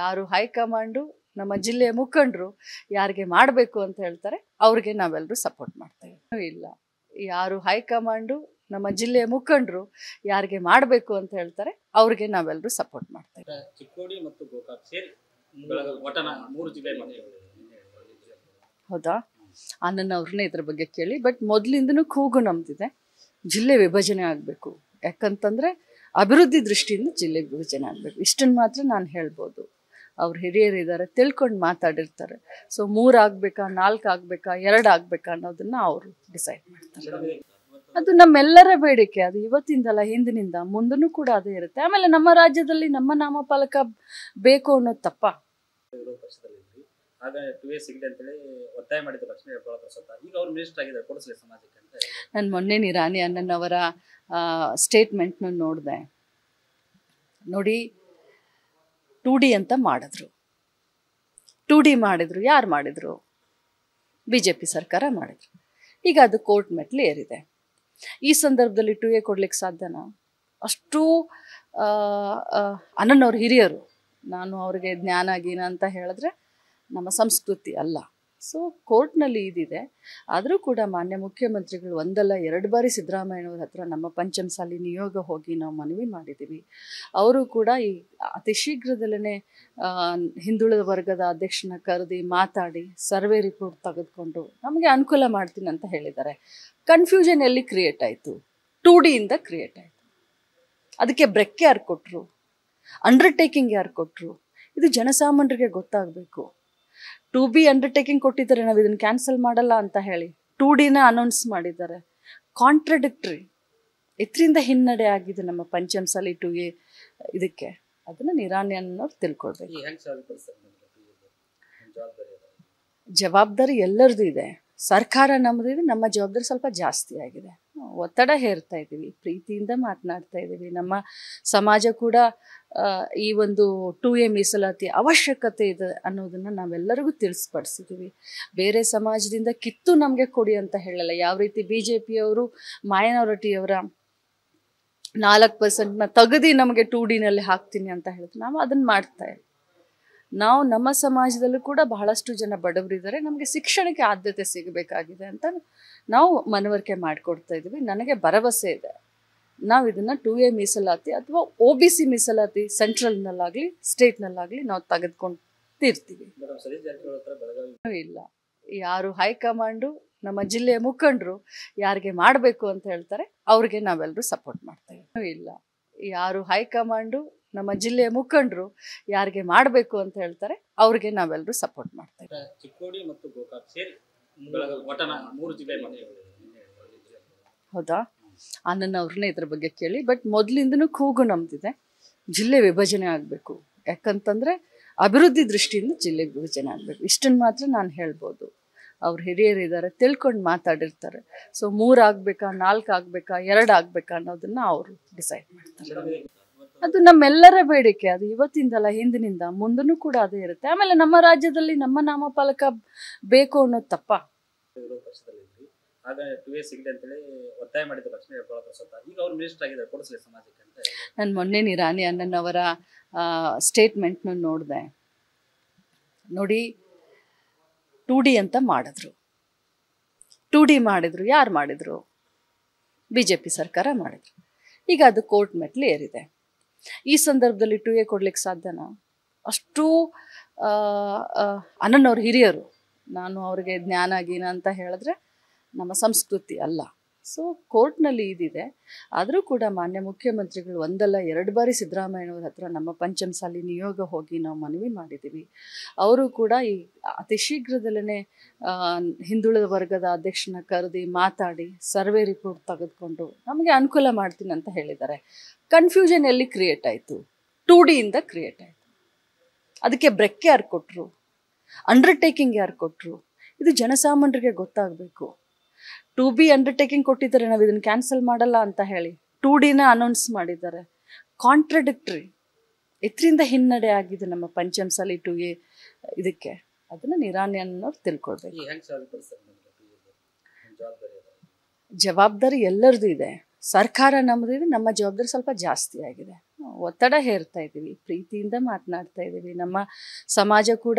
ಯಾರು ಹೈಕಮಾಂಡು ನಮ್ಮ ಜಿಲ್ಲೆಯ ಮುಖಂಡರು ಯಾರಿಗೆ ಮಾಡಬೇಕು ಅಂತ ಹೇಳ್ತಾರೆ ಅವ್ರಿಗೆ ನಾವೆಲ್ಲರೂ ಸಪೋರ್ಟ್ ಮಾಡ್ತೇವೆ ಇಲ್ಲ ಯಾರು ಹೈಕಮಾಂಡು ನಮ್ಮ ಜಿಲ್ಲೆಯ ಮುಖಂಡರು ಯಾರಿಗೆ ಮಾಡಬೇಕು ಅಂತ ಹೇಳ್ತಾರೆ ಅವ್ರಿಗೆ ನಾವೆಲ್ಲರೂ ಸಪೋರ್ಟ್ ಮಾಡ್ತೇವೆ ಚಿಕ್ಕೋಡಿ ಮತ್ತು ಗೋಕಾಕ್ ಸೇರಿ ಹೌದಾ ಅನ್ನ ಅವ್ರನ್ನೇ ಇದ್ರ ಬಗ್ಗೆ ಕೇಳಿ ಬಟ್ ಮೊದಲಿಂದನೂ ಕೂಗು ನಮ್ದಿದೆ ಜಿಲ್ಲೆ ವಿಭಜನೆ ಆಗಬೇಕು ಯಾಕಂತಂದರೆ ಅಭಿವೃದ್ಧಿ ದೃಷ್ಟಿಯಿಂದ ಜಿಲ್ಲೆ ವಿಭಜನೆ ಆಗಬೇಕು ಇಷ್ಟನ್ನು ಮಾತ್ರ ನಾನು ಹೇಳ್ಬೋದು ಅವ್ರ ಹಿರಿಯರಿದ್ದಾರೆ ತಿಳ್ಕೊಂಡು ಮಾತಾಡಿರ್ತಾರೆ ಸೊ ಮೂರು ಆಗಬೇಕಾ ನಾಲ್ಕು ಆಗಬೇಕಾ ಎರಡು ಆಗಬೇಕಾ ಅನ್ನೋದನ್ನು ಅವರು ಡಿಸೈಡ್ ಮಾಡ್ತಾರೆ ಅದು ನಮ್ಮೆಲ್ಲರ ಬೇಡಿಕೆ ಅದು ಇವತ್ತಿಂದಲ್ಲ ಹಿಂದಿನಿಂದ ಮುಂದೂ ಕೂಡ ಅದೇ ಇರುತ್ತೆ ಆಮೇಲೆ ನಮ್ಮ ರಾಜ್ಯದಲ್ಲಿ ನಮ್ಮ ನಾಮಫಲಕ ಬೇಕು ಅನ್ನೋದು ತಪ್ಪ ಆಗ ಟು ಇಯರ್ಸ್ ಸಿಗಲಿ ಅಂತೇಳಿ ಒತ್ತಾಯ ಮಾಡಿದ ಲಕ್ಷ್ಮೀ ಹೆಬ್ಬಾಳಕರ ಸ್ವತಃ ಈಗ ಅವ್ರು ಮಿನಿಸ್ಟರ್ ಆಗಿದ್ದಾರೆ ಕೊಡಿಸಲಿ ಸಮಾಜಕ್ಕೆ ಅಂತ ನಾನು ಮೊನ್ನೆ ನಿರಾನಿ ಇರಾನಿ ಅವರ ಸ್ಟೇಟ್ಮೆಂಟ್ನ ನೋಡಿದೆ ನೋಡಿ ಟು ಡಿ ಅಂತ ಮಾಡಿದ್ರು ಟು ಡಿ ಮಾಡಿದ್ರು ಯಾರು ಮಾಡಿದ್ರು ಬಿ ಜೆ ಪಿ ಸರ್ಕಾರ ಮಾಡಿದ್ರು ಈಗ ಅದು ಕೋರ್ಟ್ ಮೆಟ್ಲು ಏರಿದೆ ಈ ಸಂದರ್ಭದಲ್ಲಿ ಟು ಎ ಕೊಡ್ಲಿಕ್ಕೆ ಸಾಧ್ಯನಾ ಅಷ್ಟು ಅಣ್ಣನವ್ರ ಹಿರಿಯರು ನಾನು ಅವರಿಗೆ ಜ್ಞಾನ ಗೀನ ಅಂತ ಹೇಳಿದ್ರೆ ನಮ್ಮ ಸಂಸ್ಕೃತಿ ಅಲ್ಲ ಸೊ ಕೋರ್ಟ್ನಲ್ಲಿ ಇದಿದೆ ಆದರೂ ಕೂಡ ಮಾನ್ಯ ಮುಖ್ಯಮಂತ್ರಿಗಳು ಒಂದಲ್ಲ ಎರಡು ಬಾರಿ ಸಿದ್ದರಾಮಯ್ಯನವ್ರ ಹತ್ರ ನಮ್ಮ ಪಂಚಮಸಾಲಿ ನಿಯೋಗ ಹೋಗಿ ನಾವು ಮನವಿ ಮಾಡಿದ್ದೀವಿ ಅವರು ಕೂಡ ಈ ಅತಿ ಶೀಘ್ರದಲ್ಲೇ ಹಿಂದುಳಿದ ವರ್ಗದ ಅಧ್ಯಕ್ಷನ ಕರೆದು ಮಾತಾಡಿ ಸರ್ವೆ ರಿಪೋರ್ಟ್ ತೆಗೆದುಕೊಂಡು ನಮಗೆ ಅನುಕೂಲ ಮಾಡ್ತೀನಿ ಅಂತ ಹೇಳಿದ್ದಾರೆ ಕನ್ಫ್ಯೂಷನ್ ಎಲ್ಲಿ ಕ್ರಿಯೇಟ್ ಆಯಿತು ಟೂ ಡಿಯಿಂದ ಕ್ರಿಯೇಟ್ ಆಯಿತು ಅದಕ್ಕೆ ಬ್ರೆಕ್ ಯಾರು ಕೊಟ್ಟರು ಅಂಡರ್ಟೇಕಿಂಗ್ ಯಾರು ಕೊಟ್ಟರು ಇದು ಜನಸಾಮಾನ್ಯರಿಗೆ ಗೊತ್ತಾಗಬೇಕು ಟು ಬಿ ಅಂಡರ್ಟೇಕಿಂಗ್ ಕೊಟ್ಟಿದ್ದಾರೆ ನಾವು ಇದನ್ನು ಕ್ಯಾನ್ಸಲ್ ಮಾಡಲ್ಲ ಅಂತ ಹೇಳಿ ಟು ಡಿನ ಅನೌನ್ಸ್ ಮಾಡಿದ್ದಾರೆ ಕಾಂಟ್ರಡಿಕ್ಟ್ರಿ ಇದರಿಂದ ಹಿನ್ನಡೆ ಆಗಿದೆ ನಮ್ಮ ಪಂಚಮಸಾಲಿ ಟು ಎ ಇದಕ್ಕೆ ಅದನ್ನು ಅನ್ನೋರು ತಿಳ್ಕೊಳ್ಬೇಕು ಜವಾಬ್ದಾರಿ ಎಲ್ಲರದು ಇದೆ ಸರ್ಕಾರ ಇದೆ ನಮ್ಮ ಜವಾಬ್ದಾರಿ ಸ್ವಲ್ಪ ಜಾಸ್ತಿ ಆಗಿದೆ ಒತ್ತಡ ಹೇರ್ತಾ ಇದ್ದೀವಿ ಪ್ರೀತಿಯಿಂದ ಮಾತನಾಡ್ತಾ ಇದ್ದೀವಿ ನಮ್ಮ ಸಮಾಜ ಕೂಡ ಈ ಒಂದು ಟು ಎ ಮೀಸಲಾತಿ ಅವಶ್ಯಕತೆ ಇದೆ ಅನ್ನೋದನ್ನು ನಾವೆಲ್ಲರಿಗೂ ತಿಳಿಸ್ಪಡಿಸಿದ್ದೀವಿ ಬೇರೆ ಸಮಾಜದಿಂದ ಕಿತ್ತು ನಮಗೆ ಕೊಡಿ ಅಂತ ಹೇಳಲ್ಲ ಯಾವ ರೀತಿ ಬಿ ಜೆ ಪಿಯವರು ಮೈನಾರಿಟಿಯವರ ನಾಲ್ಕು ಪರ್ಸೆಂಟ್ನ ತೆಗೆದು ನಮಗೆ ಟು ಡಿನಲ್ಲಿ ಹಾಕ್ತೀನಿ ಅಂತ ಹೇಳಿದ್ರು ನಾವು ಅದನ್ನು ಮಾಡ್ತಾ ಇದ್ದೀವಿ ನಾವು ನಮ್ಮ ಸಮಾಜದಲ್ಲೂ ಕೂಡ ಬಹಳಷ್ಟು ಜನ ಬಡವರಿದ್ದಾರೆ ನಮಗೆ ಶಿಕ್ಷಣಕ್ಕೆ ಆದ್ಯತೆ ಸಿಗಬೇಕಾಗಿದೆ ಅಂತ ನಾವು ಮನವರಿಕೆ ಮಾಡಿಕೊಡ್ತಾ ಇದ್ದೀವಿ ನನಗೆ ಭರವಸೆ ಇದೆ ನಾವು ಇದನ್ನು ಟು ಎ ಮೀಸಲಾತಿ ಅಥವಾ ಒ ಬಿ ಸಿ ಮೀಸಲಾತಿ ಸೆಂಟ್ರಲ್ನಲ್ಲಾಗಲಿ ಸ್ಟೇಟ್ನಲ್ಲಾಗಲಿ ನಾವು ತೀರ್ತೀವಿ ಇಲ್ಲ ಯಾರು ಹೈಕಮಾಂಡು ನಮ್ಮ ಜಿಲ್ಲೆಯ ಮುಖಂಡರು ಯಾರಿಗೆ ಮಾಡಬೇಕು ಅಂತ ಹೇಳ್ತಾರೆ ಅವ್ರಿಗೆ ನಾವೆಲ್ಲರೂ ಸಪೋರ್ಟ್ ಮಾಡ್ತೇವೆ ಇಲ್ಲ ಯಾರು ಹೈಕಮಾಂಡು ನಮ್ಮ ಜಿಲ್ಲೆಯ ಮುಖಂಡರು ಯಾರಿಗೆ ಮಾಡಬೇಕು ಅಂತ ಹೇಳ್ತಾರೆ ಅವ್ರಿಗೆ ನಾವೆಲ್ಲರೂ ಸಪೋರ್ಟ್ ಮಾಡ್ತೇವೆ ಚಿಕ್ಕೋಡಿ ಮತ್ತು ಗೋಕಾಕ್ ಸೇರಿ ಮೂರು ಜಿಲ್ಲೆ ಹೌದಾ ಅನ್ನ ಅವ್ರನ್ನೇ ಇದ್ರ ಬಗ್ಗೆ ಕೇಳಿ ಬಟ್ ಮೊದಲಿಂದನೂ ಕೂಗು ನಮ್ದಿದೆ ಜಿಲ್ಲೆ ವಿಭಜನೆ ಆಗಬೇಕು ಯಾಕಂತಂದ್ರೆ ಅಭಿವೃದ್ಧಿ ದೃಷ್ಟಿಯಿಂದ ಜಿಲ್ಲೆ ವಿಭಜನೆ ಆಗಬೇಕು ಇಷ್ಟನ್ನು ಮಾತ್ರ ನಾನು ಹೇಳ್ಬೋದು ಅವ್ರ ಹಿರಿಯರು ಇದ್ದಾರೆ ತಿಳ್ಕೊಂಡು ಮಾತಾಡಿರ್ತಾರೆ ಸೊ ಮೂರು ಆಗಬೇಕಾ ನಾಲ್ಕು ಆಗಬೇಕಾ ಎರಡು ಆಗಬೇಕಾ ಅನ್ನೋದನ್ನ ಅವರು ಡಿಸೈಡ್ ಮಾಡ್ತಾರೆ ಅದು ನಮ್ಮೆಲ್ಲರ ಬೇಡಿಕೆ ಅದು ಇವತ್ತಿಂದಲ್ಲ ಹಿಂದಿನಿಂದ ಮುಂದೂ ಕೂಡ ಅದೇ ಇರುತ್ತೆ ಆಮೇಲೆ ನಮ್ಮ ರಾಜ್ಯದಲ್ಲಿ ನಮ್ಮ ನಾಮಫಲಕ ಬೇಕು ಅನ್ನೋದು ತಪ್ಪ ಆಗ ಒತ್ತಾಯ ಮಾಡಿದ್ರು ಲಕ್ಷ್ಮೀ ಈಗ ಆಗಿದ್ದಾರೆ ಅಂತ ನಾನು ಮೊನ್ನೆ ಇರಾನಿ ಅವರ ಸ್ಟೇಟ್ಮೆಂಟ್ನ ನೋಡಿದೆ ನೋಡಿ ಟು ಡಿ ಅಂತ ಮಾಡಿದ್ರು ಟು ಡಿ ಮಾಡಿದ್ರು ಯಾರು ಮಾಡಿದ್ರು ಬಿ ಜೆ ಪಿ ಸರ್ಕಾರ ಮಾಡಿದ್ರು ಈಗ ಅದು ಕೋರ್ಟ್ ಮೆಟ್ಲು ಏರಿದೆ ಈ ಸಂದರ್ಭದಲ್ಲಿ ಟು ಎ ಕೊಡ್ಲಿಕ್ಕೆ ಸಾಧ್ಯನಾ ಅಷ್ಟು ಅನ್ನನವ್ರ ಹಿರಿಯರು ನಾನು ಅವ್ರಿಗೆ ಜ್ಞಾನ ಗೀನ ಅಂತ ಹೇಳಿದ್ರೆ ನಮ್ಮ ಸಂಸ್ಕೃತಿ ಅಲ್ಲ ಸೊ ಕೋರ್ಟ್ನಲ್ಲಿ ಇದಿದೆ ಆದರೂ ಕೂಡ ಮಾನ್ಯ ಮುಖ್ಯಮಂತ್ರಿಗಳು ಒಂದಲ್ಲ ಎರಡು ಬಾರಿ ಸಿದ್ದರಾಮಯ್ಯನವ್ರ ಹತ್ರ ನಮ್ಮ ಪಂಚಮಸಾಲಿ ನಿಯೋಗ ಹೋಗಿ ನಾವು ಮನವಿ ಮಾಡಿದ್ದೀವಿ ಅವರು ಕೂಡ ಈ ಅತಿ ಶೀಘ್ರದಲ್ಲೇ ಹಿಂದುಳಿದ ವರ್ಗದ ಅಧ್ಯಕ್ಷನ ಕರೆದು ಮಾತಾಡಿ ಸರ್ವೆ ರಿಪೋರ್ಟ್ ತೆಗೆದುಕೊಂಡು ನಮಗೆ ಅನುಕೂಲ ಮಾಡ್ತೀನಿ ಅಂತ ಹೇಳಿದ್ದಾರೆ ಕನ್ಫ್ಯೂಷನ್ ಎಲ್ಲಿ ಕ್ರಿಯೇಟ್ ಆಯಿತು ಟು ಡಿಯಿಂದ ಕ್ರಿಯೇಟ್ ಆಯಿತು ಅದಕ್ಕೆ ಬ್ರೆಕ್ ಯಾರು ಕೊಟ್ಟರು ಅಂಡರ್ಟೇಕಿಂಗ್ ಯಾರು ಕೊಟ್ಟರು ಇದು ಜನಸಾಮಾನ್ಯರಿಗೆ ಗೊತ್ತಾಗಬೇಕು ಟು ಬಿ ಅಂಡರ್ಟೇಕಿಂಗ್ ಕೊಟ್ಟಿದ್ದಾರೆ ನಾವು ಇದನ್ನು ಕ್ಯಾನ್ಸಲ್ ಮಾಡಲ್ಲ ಅಂತ ಹೇಳಿ ಟು ಡಿನ ಅನೌನ್ಸ್ ಮಾಡಿದ್ದಾರೆ ಕಾಂಟ್ರಡಿಕ್ಟ್ರಿ ಇದರಿಂದ ಹಿನ್ನಡೆ ಆಗಿದೆ ನಮ್ಮ ಪಂಚಮಸಾಲಿ ಟು ಎ ಇದಕ್ಕೆ ಅದನ್ನು ನಿರಾನಿಯನ್ ತಿಳ್ಕೊಳ್ಬೇಕು ಜವಾಬ್ದಾರಿ ಎಲ್ಲರದು ಇದೆ ಸರ್ಕಾರ ನಮ್ಮದು ಇದೆ ನಮ್ಮ ಜವಾಬ್ದಾರಿ ಸ್ವಲ್ಪ ಜಾಸ್ತಿ ಆಗಿದೆ ಒತ್ತಡ ಹೇರ್ತಾ ಇದ್ದೀವಿ ಪ್ರೀತಿಯಿಂದ ಮಾತನಾಡ್ತಾ ಇದ್ದೀವಿ ನಮ್ಮ ಸಮಾಜ ಕೂಡ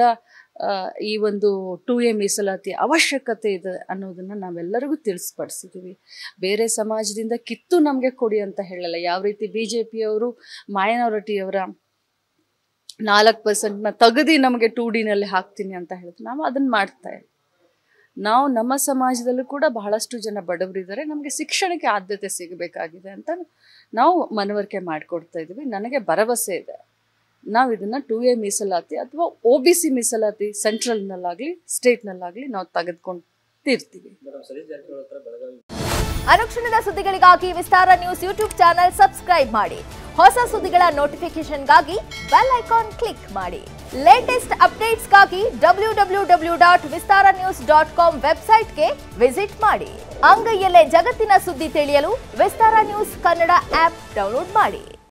ಈ ಒಂದು ಟು ಎ ಮೀಸಲಾತಿ ಅವಶ್ಯಕತೆ ಇದೆ ಅನ್ನೋದನ್ನು ನಾವೆಲ್ಲರಿಗೂ ತಿಳಿಸ್ಪಡಿಸಿದ್ದೀವಿ ಬೇರೆ ಸಮಾಜದಿಂದ ಕಿತ್ತು ನಮಗೆ ಕೊಡಿ ಅಂತ ಹೇಳಲ್ಲ ಯಾವ ರೀತಿ ಬಿ ಜೆ ಪಿಯವರು ಮೈನಾರಿಟಿಯವರ ನಾಲ್ಕು ಪರ್ಸೆಂಟ್ನ ತೆಗೆದು ನಮಗೆ ಟು ಡಿನಲ್ಲಿ ಹಾಕ್ತೀನಿ ಅಂತ ಹೇಳಿದ್ರು ನಾವು ಅದನ್ನು ಮಾಡ್ತಾ ಇಲ್ಲ ನಾವು ನಮ್ಮ ಸಮಾಜದಲ್ಲೂ ಕೂಡ ಬಹಳಷ್ಟು ಜನ ಬಡವರಿದ್ದಾರೆ ನಮಗೆ ಶಿಕ್ಷಣಕ್ಕೆ ಆದ್ಯತೆ ಸಿಗಬೇಕಾಗಿದೆ ಅಂತ ನಾವು ಮನವರಿಕೆ ಮಾಡಿಕೊಡ್ತಾ ಇದ್ದೀವಿ ನನಗೆ ಭರವಸೆ ಇದೆ ನಾವು ಇದನ್ನು ಟೂ ಎ ಮೀಸಲಾತಿ ಅಥವಾ ಒ ಬಿ ಸಿ ಮೀಸಲಾತಿ ಸೆಂಟ್ರಲ್ನಲ್ಲಾಗಲಿ ಸ್ಟೇಟ್ನಲ್ಲಾಗಲಿ ನಾವು ತೆಗೆದುಕೊಂಡು ತಿರ್ತೀವಿ ಅನುಕ್ಷಣದ ಸುದ್ದಿಗಳಿಗಾಗಿ Vistara news YouTube channel subscribe ಮಾಡಿ ಹೊಸ ಸುದ್ದಿಗಳ ನೋಟಿಫಿಕೇಶನ್ಗಾಗಿ ಬೆಲ್ ಐಕಾನ್ ಕ್ಲಿಕ್ ಮಾಡಿ ಲೇಟೆಸ್ಟ್ ಅಪ್ಡೇಟ್ಸ್ಗಾಗಿ W W W dot Vistara news dot com ವೆಬ್ಸೈಟ್ಗೆ ವಿಸಿಟ್ ಮಾಡಿ ಅಂಗೈಯಲ್ಲೇ ಜಗತ್ತಿನ ಸುದ್ದಿ ತಿಳಿಯಲು Vistara news Kannada app download ಮಾಡಿ